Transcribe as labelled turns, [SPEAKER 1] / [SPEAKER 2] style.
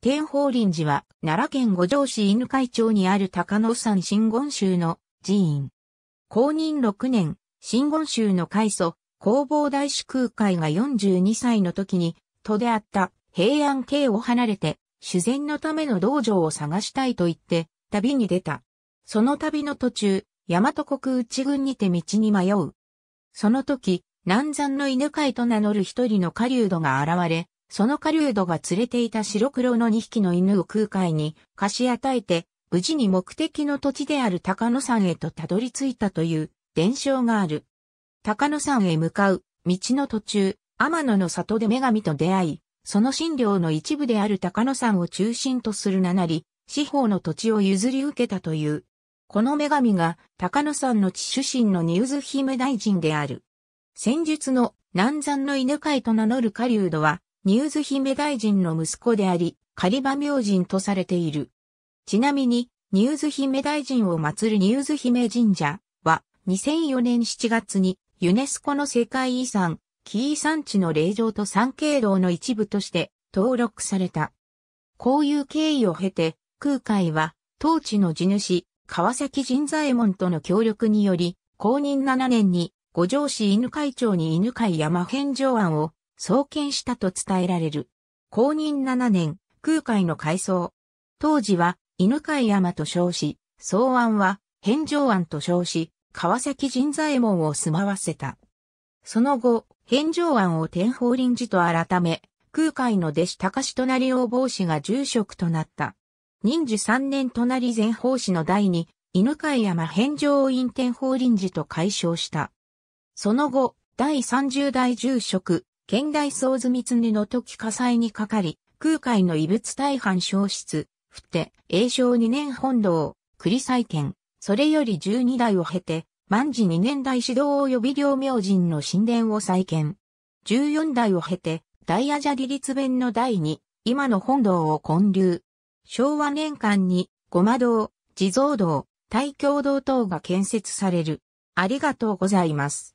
[SPEAKER 1] 天宝林寺は、奈良県五条市犬会町にある高野山真言宗の寺院。公認6年、真言宗の開祖、弘法大師空海が42歳の時に、戸であった平安京を離れて、修善のための道場を探したいと言って、旅に出た。その旅の途中、大和国内軍にて道に迷う。その時、南山の犬会と名乗る一人の狩人が現れ、その狩人が連れていた白黒の2匹の犬を空海に貸し与えて、無事に目的の土地である高野山へとたどり着いたという伝承がある。高野山へ向かう道の途中、天野の里で女神と出会い、その診療の一部である高野山を中心とする七里、四方の土地を譲り受けたという。この女神が高野山の地主神のニーズ姫大臣である。戦術の南山の犬飼と名乗る狩人は、ニューズ姫大臣の息子であり、狩場明神とされている。ちなみに、ニューズ姫大臣を祀るニューズ姫神社は、2004年7月にユネスコの世界遺産、ー伊山地の霊場と三景堂の一部として登録された。こういう経緯を経て、空海は、当地の地主、川崎神左衛門との協力により、公認7年に、五条市犬会長に犬会山返上案を創建したと伝えられる。公認7年、空海の改装。当時は、犬飼山と称し、草案は、返上案と称し、川崎神左衛門を住まわせた。その後、返上案を天宝臨時と改め、空海の弟子高志隣王坊氏が住職となった。任時3年隣前法師の代に、犬飼山返上院天法臨時と解消した。その後、第三十代住職、現代宗図密根の時火災にかかり、空海の異物大半消失、ふて、永正二年本堂、栗再建、それより十二代を経て、万事二年代指導及び両明神の神殿を再建。十四代を経て、大アジャ利立弁の第二、今の本堂を建立。昭和年間に、ごま堂、地蔵堂、大教堂等が建設される。ありがとうございます。